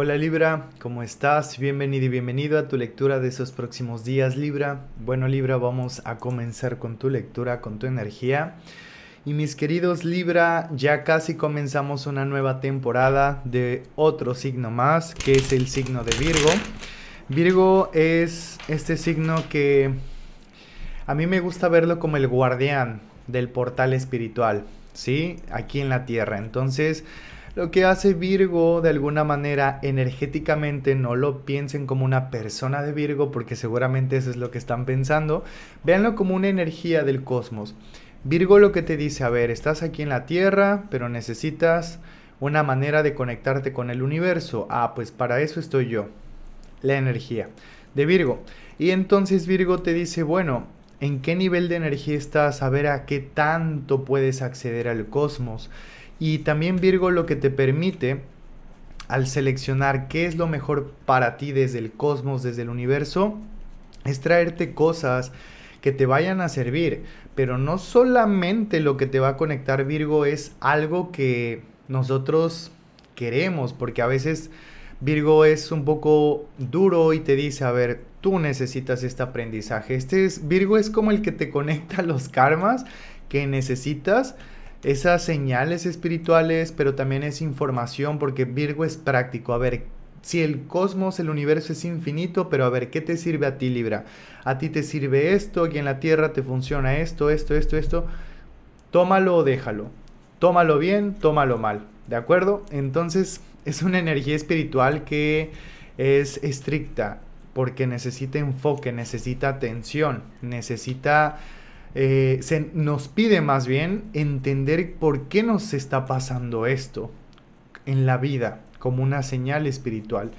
Hola Libra, ¿cómo estás? Bienvenido y bienvenido a tu lectura de esos próximos días Libra. Bueno Libra, vamos a comenzar con tu lectura, con tu energía. Y mis queridos Libra, ya casi comenzamos una nueva temporada de otro signo más, que es el signo de Virgo. Virgo es este signo que a mí me gusta verlo como el guardián del portal espiritual, ¿sí? Aquí en la Tierra. Entonces, lo que hace Virgo de alguna manera energéticamente, no lo piensen como una persona de Virgo porque seguramente eso es lo que están pensando, véanlo como una energía del cosmos. Virgo lo que te dice, a ver, estás aquí en la Tierra, pero necesitas una manera de conectarte con el universo. Ah, pues para eso estoy yo. La energía de Virgo. Y entonces Virgo te dice, bueno, ¿en qué nivel de energía estás? A ver a qué tanto puedes acceder al cosmos. Y también Virgo lo que te permite al seleccionar qué es lo mejor para ti desde el cosmos, desde el universo, es traerte cosas que te vayan a servir. Pero no solamente lo que te va a conectar Virgo es algo que nosotros queremos, porque a veces Virgo es un poco duro y te dice, a ver, tú necesitas este aprendizaje. Este es, Virgo es como el que te conecta los karmas que necesitas esas señales espirituales, pero también es información, porque Virgo es práctico. A ver, si el cosmos, el universo es infinito, pero a ver, ¿qué te sirve a ti Libra? A ti te sirve esto, ¿Y en la Tierra te funciona esto, esto, esto, esto. Tómalo o déjalo. Tómalo bien, tómalo mal. ¿De acuerdo? Entonces es una energía espiritual que es estricta, porque necesita enfoque, necesita atención, necesita eh, se nos pide más bien entender por qué nos está pasando esto en la vida como una señal espiritual.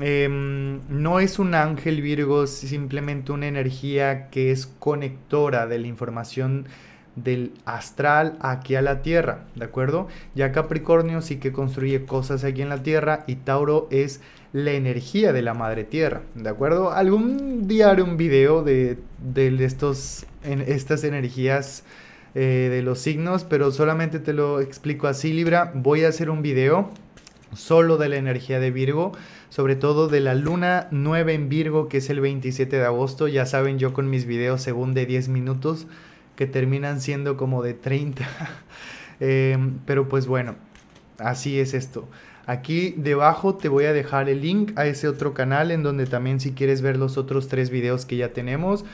Em, no es un ángel Virgo, simplemente una energía que es conectora de la información del astral aquí a la Tierra, ¿de acuerdo? Ya Capricornio sí que construye cosas aquí en la Tierra y Tauro es la energía de la madre tierra, ¿de acuerdo? Algún día haré un video de, estos, estas energías eh, de los signos, pero solamente te lo explico así, Libra. Voy a hacer un video solo de la energía de Virgo, sobre todo de la luna 9 en Virgo, que es el 27 de agosto. Ya saben, yo con mis videos según de 10 minutos, que terminan siendo como de 30. Em, pero pues bueno, así es esto. Aquí debajo te voy a dejar el link a ese otro canal en donde también si quieres ver los otros tres videos que ya tenemos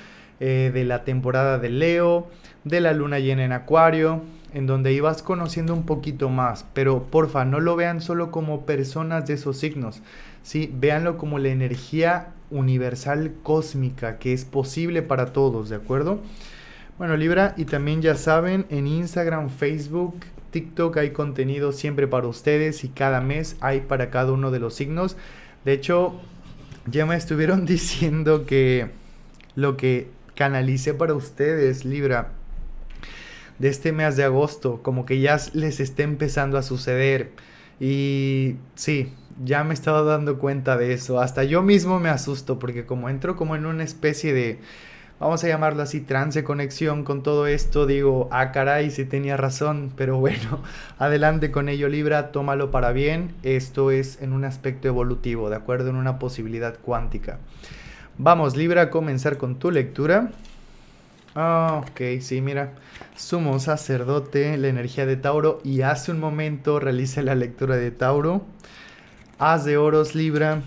eh, de la temporada de Leo, de la luna llena en Acuario, en donde ibas conociendo un poquito más, pero porfa, no lo vean solo como personas de esos signos, ¿sí? Véanlo como la energía universal cósmica que es posible para todos, ¿de acuerdo? Bueno, Libra, y también ya saben, en Instagram, Facebook, TikTok hay contenido siempre para ustedes y cada mes hay para cada uno de los signos. De hecho, ya me estuvieron diciendo que lo que canalice para ustedes, Libra, de este mes de agosto, como que ya les está empezando a suceder. Y sí, ya me estaba dando cuenta de eso. Hasta yo mismo me asusto porque como entro como en una especie de vamos a llamarlo así, trance conexión con todo esto, digo, ah, caray, si tenía razón, pero bueno, adelante con ello Libra, tómalo para bien, esto es en un aspecto evolutivo, de acuerdo, en una posibilidad cuántica. Vamos Libra a comenzar con tu lectura. Ah, ok, sí, mira, sumo sacerdote, la energía de Tauro, y hace un momento realiza la lectura de Tauro. Haz de oros Libra,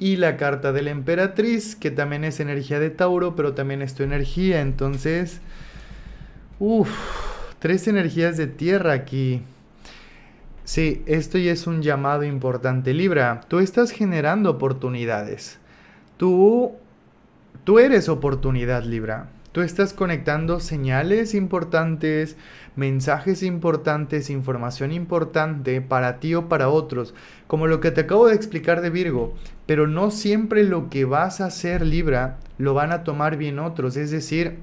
y la carta de la emperatriz, que también es energía de Tauro, pero también es tu energía. Entonces, uff, tres energías de tierra aquí. Sí, esto ya es un llamado importante, Libra. Tú estás generando oportunidades. Tú, tú eres oportunidad, Libra. Tú estás conectando señales importantes, mensajes importantes, información importante para ti o para otros, como lo que te acabo de explicar de Virgo, pero no siempre lo que vas a hacer Libra lo van a tomar bien otros, es decir,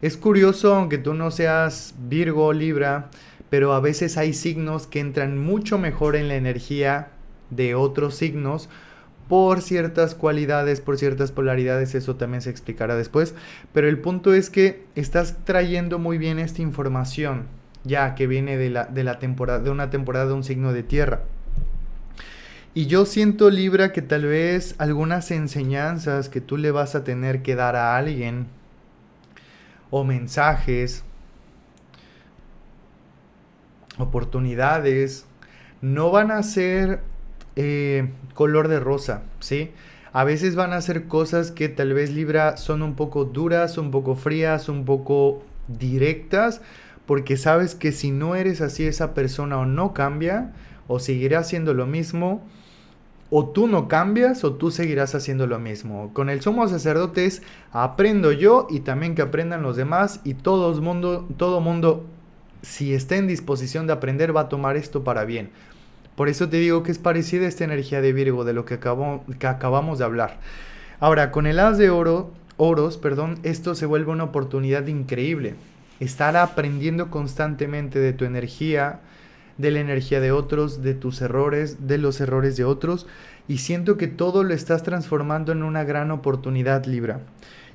es curioso aunque tú no seas Virgo o Libra, pero a veces hay signos que entran mucho mejor en la energía de otros signos por ciertas cualidades, por ciertas polaridades, eso también se explicará después, pero el punto es que estás trayendo muy bien esta información, ya que viene de, la, de, la temporada, de una temporada de un signo de tierra. Y yo siento, Libra, que tal vez algunas enseñanzas que tú le vas a tener que dar a alguien, o mensajes, oportunidades, no van a ser eh, color de rosa, ¿sí? A veces van a ser cosas que tal vez Libra son un poco duras, un poco frías, un poco directas, porque sabes que si no eres así esa persona o no cambia, o seguirá haciendo lo mismo, o tú no cambias o tú seguirás haciendo lo mismo. Con el sumo sacerdote aprendo yo y también que aprendan los demás y todo mundo, todo mundo si está en disposición de aprender va a tomar esto para bien. Por eso te digo que es parecida esta energía de Virgo de lo que, que acabamos de hablar. Ahora, con el haz de oro, oros, perdón, esto se vuelve una oportunidad increíble. Estar aprendiendo constantemente de tu energía, de la energía de otros, de tus errores, de los errores de otros. Y siento que todo lo estás transformando en una gran oportunidad, Libra.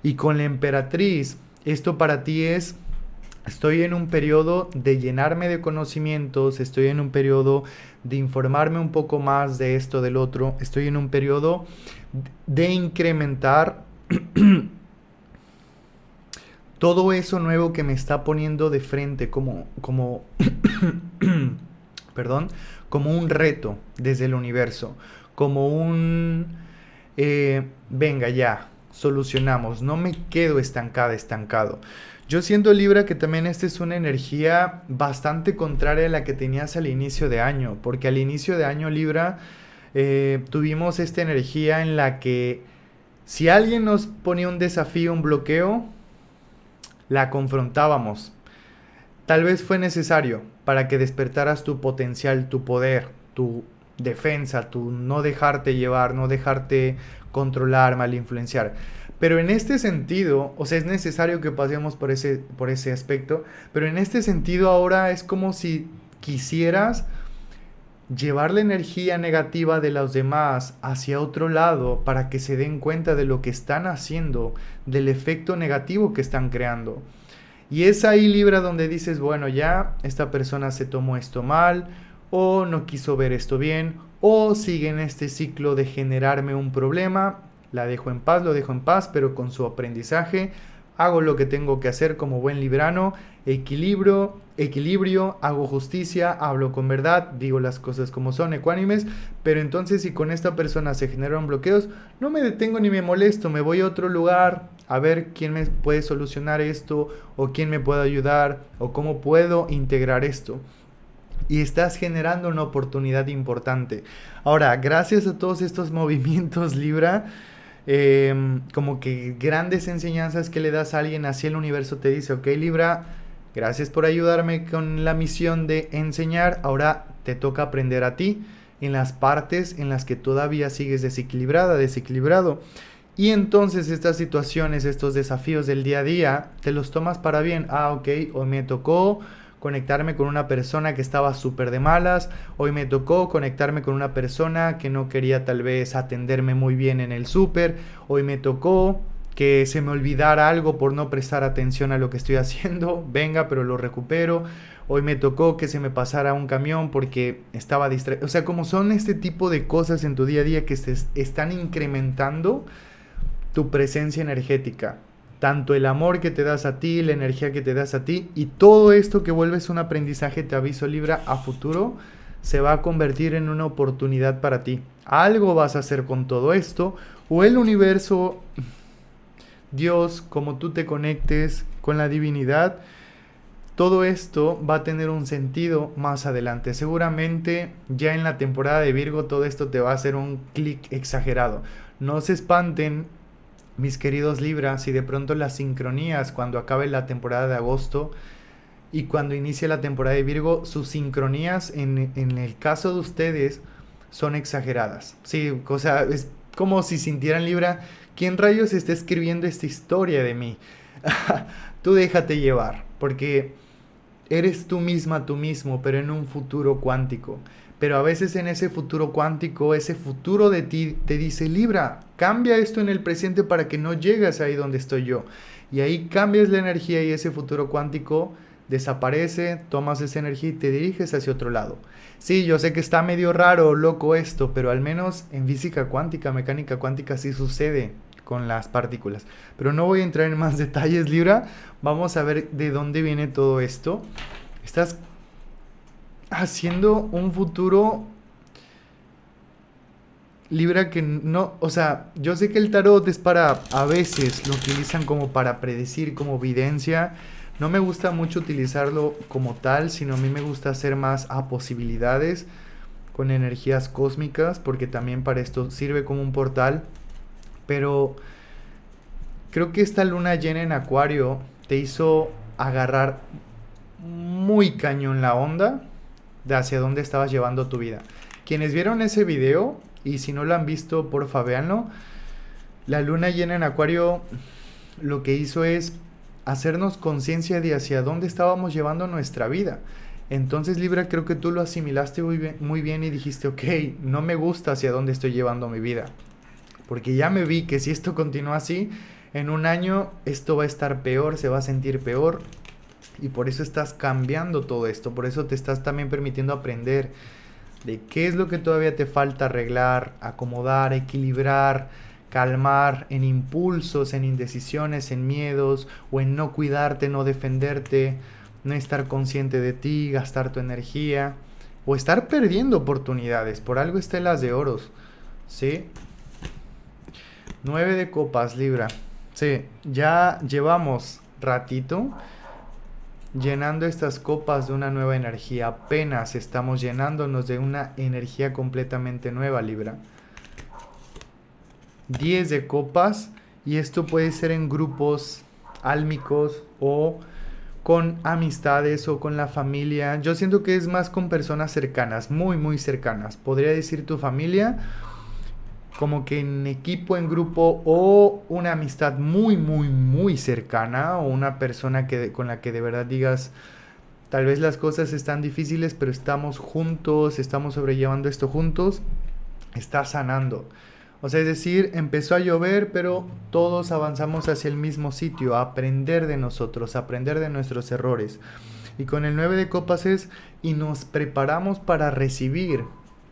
Y con la emperatriz, esto para ti es Estoy en un periodo de llenarme de conocimientos, estoy en un periodo de informarme un poco más de esto, del otro, estoy en un periodo de incrementar todo eso nuevo que me está poniendo de frente como, como, perdón, como un reto desde el universo, como un, eh, venga ya, solucionamos, no me quedo estancada, estancado. estancado yo siento, Libra, que también esta es una energía bastante contraria a la que tenías al inicio de año, porque al inicio de año, Libra, eh, tuvimos esta energía en la que si alguien nos ponía un desafío, un bloqueo, la confrontábamos. Tal vez fue necesario para que despertaras tu potencial, tu poder, tu defensa, tu no dejarte llevar, no dejarte controlar, mal influenciar. Pero en este sentido, o sea, es necesario que pasemos por ese, por ese aspecto, pero en este sentido ahora es como si quisieras llevar la energía negativa de los demás hacia otro lado para que se den cuenta de lo que están haciendo, del efecto negativo que están creando. Y es ahí Libra donde dices, bueno, ya esta persona se tomó esto mal, o no quiso ver esto bien, o sigue en este ciclo de generarme un problema la dejo en paz, lo dejo en paz, pero con su aprendizaje hago lo que tengo que hacer como buen librano, equilibrio, equilibrio, hago justicia, hablo con verdad, digo las cosas como son, ecuánimes, pero entonces si con esta persona se generan bloqueos, no me detengo ni me molesto, me voy a otro lugar a ver quién me puede solucionar esto o quién me puede ayudar o cómo puedo integrar esto y estás generando una oportunidad importante. Ahora, gracias a todos estos movimientos Libra, Em, como que grandes enseñanzas que le das a alguien, así el universo te dice, ok Libra, gracias por ayudarme con la misión de enseñar, ahora te toca aprender a ti en las partes en las que todavía sigues desequilibrada, desequilibrado. Y entonces estas situaciones, estos desafíos del día a día, te los tomas para bien. Ah, ok, hoy me tocó conectarme con una persona que estaba súper de malas, hoy me tocó conectarme con una persona que no quería tal vez atenderme muy bien en el súper, hoy me tocó que se me olvidara algo por no prestar atención a lo que estoy haciendo, venga, pero lo recupero, hoy me tocó que se me pasara un camión porque estaba distraído, o sea, como son este tipo de cosas en tu día a día que se están incrementando tu presencia energética tanto el amor que te das a ti, la energía que te das a ti y todo esto que vuelves un aprendizaje, te aviso Libra, a futuro se va a convertir en una oportunidad para ti. Algo vas a hacer con todo esto o el universo, Dios, como tú te conectes con la divinidad, todo esto va a tener un sentido más adelante. Seguramente ya en la temporada de Virgo todo esto te va a hacer un clic exagerado. No se espanten mis queridos Libra, si de pronto las sincronías cuando acabe la temporada de agosto y cuando inicie la temporada de Virgo, sus sincronías en, en el caso de ustedes son exageradas. Sí, o sea, es como si sintieran Libra, ¿quién rayos está escribiendo esta historia de mí? tú déjate llevar, porque eres tú misma, tú mismo, pero en un futuro cuántico. Pero a veces en ese futuro cuántico, ese futuro de ti te dice, Libra, cambia esto en el presente para que no llegues ahí donde estoy yo. Y ahí cambias la energía y ese futuro cuántico desaparece, tomas esa energía y te diriges hacia otro lado. Sí, yo sé que está medio raro, loco esto, pero al menos en física cuántica, mecánica cuántica sí sucede con las partículas. Pero no voy a entrar en más detalles, Libra. Vamos a ver de dónde viene todo esto. Estás haciendo un futuro Libra que no, o sea, yo sé que el tarot es para, a veces lo utilizan como para predecir, como evidencia. No me gusta mucho utilizarlo como tal, sino a mí me gusta hacer más a posibilidades con energías cósmicas, porque también para esto sirve como un portal. Pero creo que esta luna llena en Acuario te hizo agarrar muy cañón la onda de hacia dónde estabas llevando tu vida. Quienes vieron ese video, y si no lo han visto, por véanlo. La luna llena en Acuario lo que hizo es hacernos conciencia de hacia dónde estábamos llevando nuestra vida. Entonces Libra, creo que tú lo asimilaste muy bien, muy bien, y dijiste, ok, no me gusta hacia dónde estoy llevando mi vida. Porque ya me vi que si esto continúa así, en un año esto va a estar peor, se va a sentir peor, y por eso estás cambiando todo esto, por eso te estás también permitiendo aprender de qué es lo que todavía te falta arreglar, acomodar, equilibrar, calmar en impulsos, en indecisiones, en miedos o en no cuidarte, no defenderte, no estar consciente de ti, gastar tu energía o estar perdiendo oportunidades. Por algo estelas de oros, ¿sí? 9 de copas, Libra. Sí, ya llevamos ratito llenando estas copas de una nueva energía. Apenas estamos llenándonos de una energía completamente nueva, Libra. 10 de copas y esto puede ser en grupos álmicos o con amistades o con la familia. Yo siento que es más con personas cercanas, muy muy cercanas. Podría decir tu familia como que en equipo, en grupo o una amistad muy, muy, muy cercana o una persona que, con la que de verdad digas, tal vez las cosas están difíciles, pero estamos juntos, estamos sobrellevando esto juntos, está sanando. O sea, es decir, empezó a llover, pero todos avanzamos hacia el mismo sitio, a aprender de nosotros, aprender de nuestros errores. Y con el 9 de copas es, y nos preparamos para recibir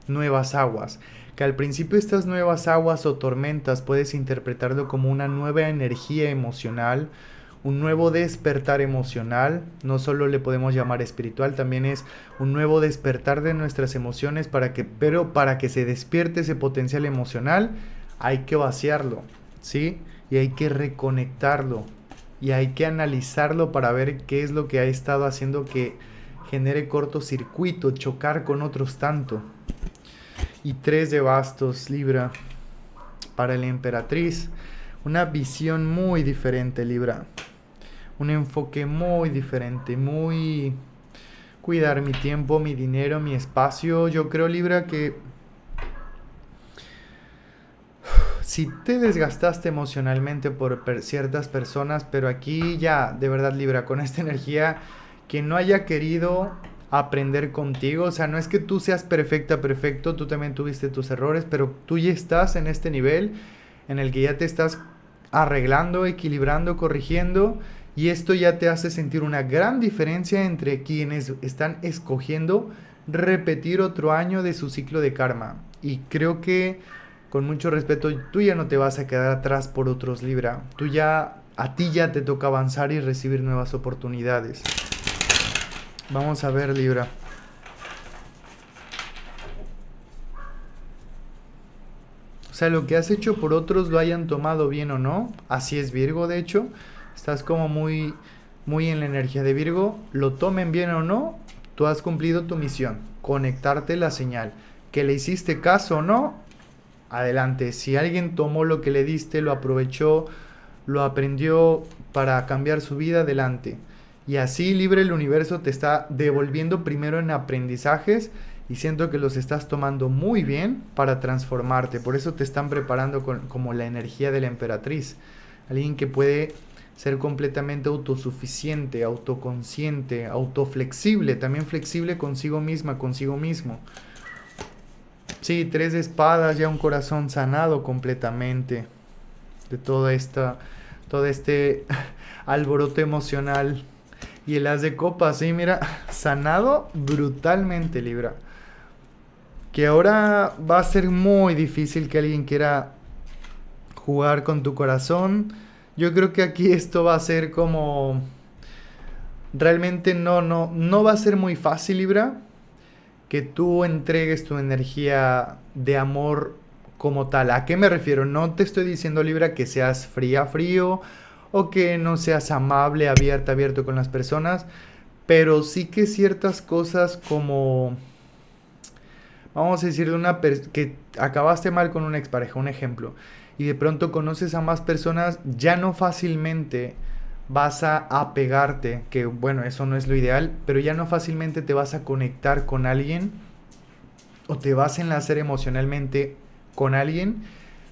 nuevas aguas que al principio estas nuevas aguas o tormentas puedes interpretarlo como una nueva energía emocional, un nuevo despertar emocional, no solo le podemos llamar espiritual, también es un nuevo despertar de nuestras emociones para que pero para que se despierte ese potencial emocional hay que vaciarlo, ¿sí? Y hay que reconectarlo y hay que analizarlo para ver qué es lo que ha estado haciendo que genere cortocircuito, chocar con otros tanto y tres de bastos Libra. Para la emperatriz, una visión muy diferente Libra. Un enfoque muy diferente, muy cuidar mi tiempo, mi dinero, mi espacio. Yo creo Libra que si te desgastaste emocionalmente por ciertas personas, pero aquí ya, de verdad Libra, con esta energía, que no haya querido aprender contigo. O sea, no es que tú seas perfecta, perfecto, tú también tuviste tus errores, pero tú ya estás en este nivel en el que ya te estás arreglando, equilibrando, corrigiendo. Y esto ya te hace sentir una gran diferencia entre quienes están escogiendo repetir otro año de su ciclo de karma. Y creo que, con mucho respeto, tú ya no te vas a quedar atrás por otros Libra. Tú ya, a ti ya te toca avanzar y recibir nuevas oportunidades. Vamos a ver, Libra. O sea, lo que has hecho por otros lo hayan tomado bien o no. Así es Virgo, de hecho. Estás como muy, muy en la energía de Virgo. Lo tomen bien o no, tú has cumplido tu misión. Conectarte la señal. Que le hiciste caso o no, adelante. Si alguien tomó lo que le diste, lo aprovechó, lo aprendió para cambiar su vida, adelante. Y así libre el universo te está devolviendo primero en aprendizajes y siento que los estás tomando muy bien para transformarte. Por eso te están preparando como la energía de la emperatriz. Alguien que puede ser completamente autosuficiente, autoconsciente, autoflexible, también flexible consigo misma, consigo mismo. Sí, tres espadas, ya un corazón sanado completamente de toda esta, todo este alboroto emocional. Y el as de copas, sí, mira, sanado brutalmente Libra. Que ahora va a ser muy difícil que alguien quiera jugar con tu corazón. Yo creo que aquí esto va a ser como... Realmente no, no, no va a ser muy fácil Libra que tú entregues tu energía de amor como tal. ¿A qué me refiero? No te estoy diciendo Libra que seas fría, frío o que no seas amable, abierta, abierto con las personas, pero sí que ciertas cosas como, vamos a decir, de una que acabaste mal con una expareja, un ejemplo, y de pronto conoces a más personas, ya no fácilmente vas a apegarte, que bueno, eso no es lo ideal, pero ya no fácilmente te vas a conectar con alguien o te vas a enlazar emocionalmente con alguien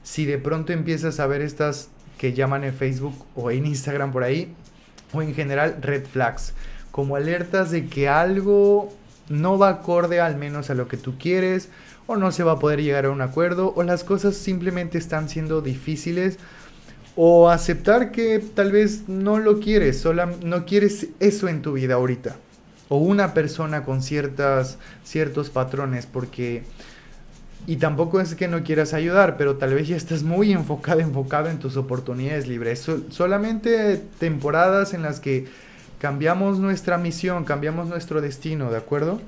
si de pronto empiezas a ver estas que llaman en Facebook o en Instagram por ahí, o en general red flags, como alertas de que algo no va acorde al menos a lo que tú quieres, o no se va a poder llegar a un acuerdo, o las cosas simplemente están siendo difíciles, o aceptar que tal vez no lo quieres, sola, no quieres eso en tu vida ahorita, o una persona con ciertas, ciertos patrones, porque y tampoco es que no quieras ayudar, pero tal vez ya estás muy enfocado, enfocado en tus oportunidades libres. solamente temporadas en las que cambiamos nuestra misión, cambiamos nuestro destino, ¿de acuerdo?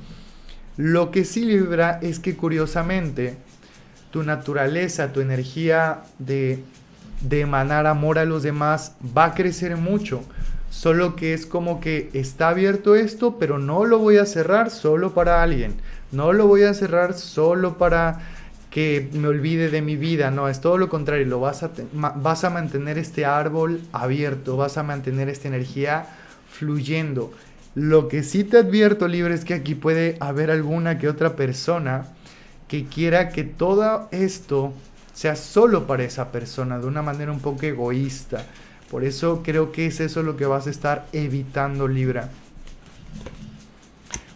Lo que sí libra es que curiosamente tu naturaleza, tu energía de, de emanar amor a los demás va a crecer mucho. Solo que es como que está abierto esto, pero no lo voy a cerrar solo para alguien no lo voy a cerrar solo para que me olvide de mi vida, no, es todo lo contrario, lo vas a, vas a mantener este árbol abierto, vas a mantener esta energía fluyendo. Lo que sí te advierto, Libra es que aquí puede haber alguna que otra persona que quiera que todo esto sea solo para esa persona, de una manera un poco egoísta. Por eso creo que es eso lo que vas a estar evitando, Libra.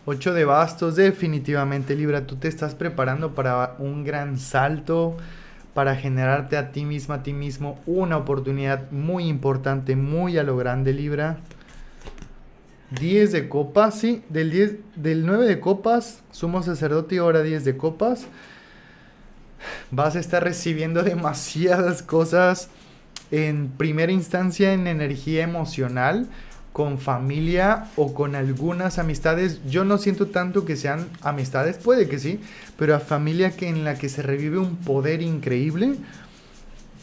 8 de bastos, definitivamente Libra, tú te estás preparando para un gran salto, para generarte a ti misma, a ti mismo, una oportunidad muy importante, muy a lo grande Libra. 10 de copas, sí, del, 10, del 9 de copas, sumo sacerdote y ahora 10 de copas. Vas a estar recibiendo demasiadas cosas en primera instancia en energía emocional con familia o con algunas amistades. Yo no siento tanto que sean amistades, puede que sí, pero a familia que en la que se revive un poder increíble.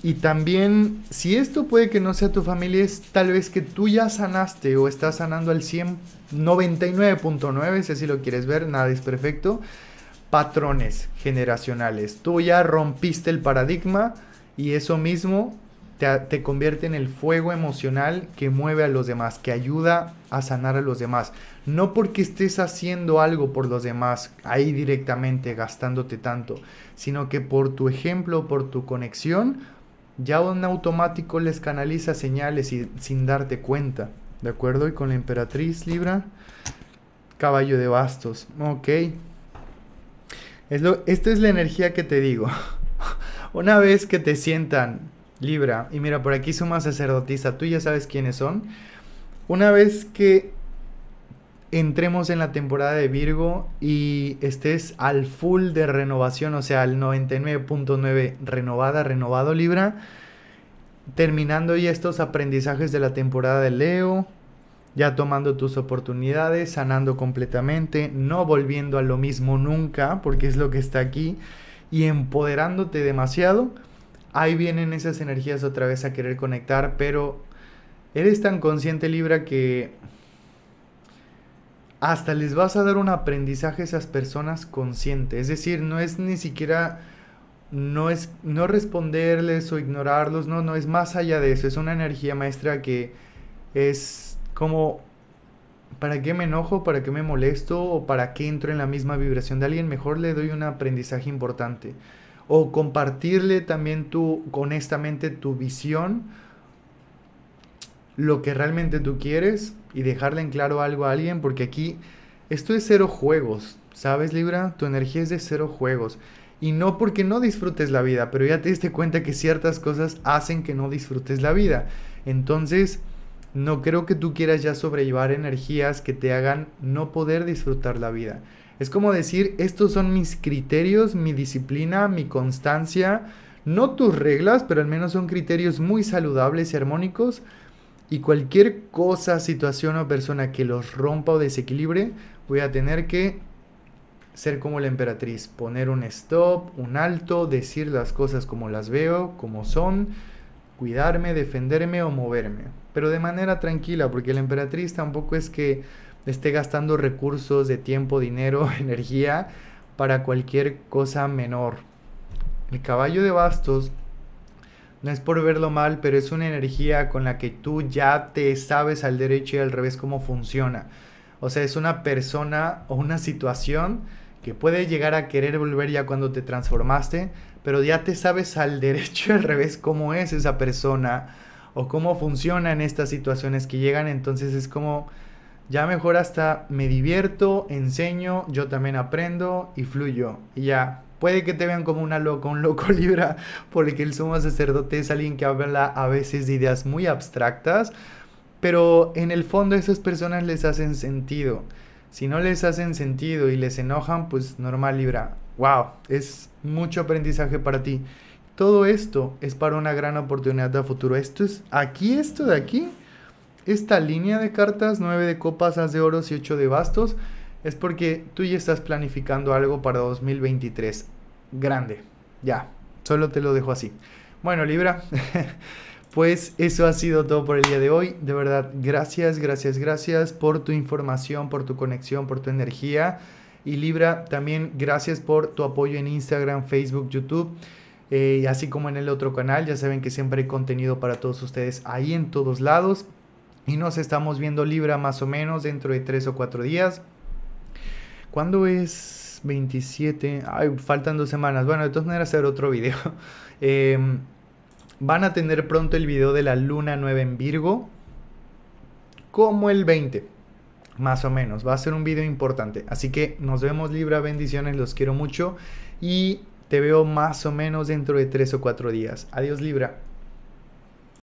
Y también, si esto puede que no sea tu familia, es tal vez que tú ya sanaste o estás sanando al 100, 99.9, si lo quieres ver, nada es perfecto. Patrones generacionales. Tú ya rompiste el paradigma y eso mismo te, convierte en el fuego emocional que mueve a los demás, que ayuda a sanar a los demás. No porque estés haciendo algo por los demás ahí directamente, gastándote tanto, sino que por tu ejemplo, por tu conexión, ya un automático les canaliza señales y, sin darte cuenta. ¿De acuerdo? Y con la emperatriz Libra, caballo de bastos. Ok. Es esta es la energía que te digo. Una vez que te sientan Libra. Y mira, por aquí suma sacerdotisa. Tú ya sabes quiénes son. Una vez que entremos en la temporada de Virgo y estés al full de renovación, o sea, al 99.9 renovada, renovado Libra, terminando ya estos aprendizajes de la temporada de Leo, ya tomando tus oportunidades, sanando completamente, no volviendo a lo mismo nunca, porque es lo que está aquí, y empoderándote demasiado ahí vienen esas energías otra vez a querer conectar, pero eres tan consciente Libra que hasta les vas a dar un aprendizaje a esas personas conscientes. Es decir, no es ni siquiera, no es no responderles o ignorarlos, no, no es más allá de eso. Es una energía maestra que es como, ¿para qué me enojo? ¿Para qué me molesto? ¿O para qué entro en la misma vibración de alguien? Mejor le doy un aprendizaje importante o compartirle también tú honestamente tu visión, lo que realmente tú quieres y dejarle en claro algo a alguien, porque aquí esto es cero juegos, ¿sabes Libra? Tu energía es de cero juegos. Y no porque no disfrutes la vida, pero ya te diste cuenta que ciertas cosas hacen que no disfrutes la vida. Entonces, no creo que tú quieras ya sobrellevar energías que te hagan no poder disfrutar la vida. Es como decir, estos son mis criterios, mi disciplina, mi constancia, no tus reglas, pero al menos son criterios muy saludables y armónicos. Y cualquier cosa, situación o persona que los rompa o desequilibre, voy a tener que ser como la emperatriz, poner un stop, un alto, decir las cosas como las veo, como son, cuidarme, defenderme o moverme. Pero de manera tranquila, porque la emperatriz tampoco es que esté gastando recursos de tiempo, dinero, energía para cualquier cosa menor. El caballo de bastos no es por verlo mal, pero es una energía con la que tú ya te sabes al derecho y al revés cómo funciona. O sea, es una persona o una situación que puede llegar a querer volver ya cuando te transformaste, pero ya te sabes al derecho y al revés cómo es esa persona o cómo funciona en estas situaciones que llegan, entonces es como ya mejor hasta me divierto, enseño, yo también aprendo y fluyo. Y ya, puede que te vean como una loca, un loco libra, porque el sumo sacerdote es alguien que habla a veces de ideas muy abstractas, pero en el fondo esas personas les hacen sentido. Si no les hacen sentido y les enojan, pues normal libra. ¡Wow! Es mucho aprendizaje para ti. Todo esto es para una gran oportunidad de futuro. Esto es aquí, esto de aquí esta línea de cartas, 9 de copas, as de oros y 8 de bastos, es porque tú ya estás planificando algo para 2023. Grande. Ya, solo te lo dejo así. Bueno, Libra, pues eso ha sido todo por el día de hoy. De verdad, gracias, gracias, gracias por tu información, por tu conexión, por tu energía. Y Libra, también gracias por tu apoyo en Instagram, Facebook, YouTube. Eh, así como en el otro canal, ya saben que siempre hay contenido para todos ustedes ahí en todos lados. Y nos estamos viendo Libra más o menos dentro de 3 o 4 días. ¿Cuándo es 27? Ay, faltan dos semanas. Bueno, de todas maneras hacer otro video. Em, van a tener pronto el video de la luna nueva en Virgo. Como el 20. Más o menos. Va a ser un video importante. Así que nos vemos Libra. Bendiciones. Los quiero mucho. Y te veo más o menos dentro de 3 o 4 días. Adiós Libra.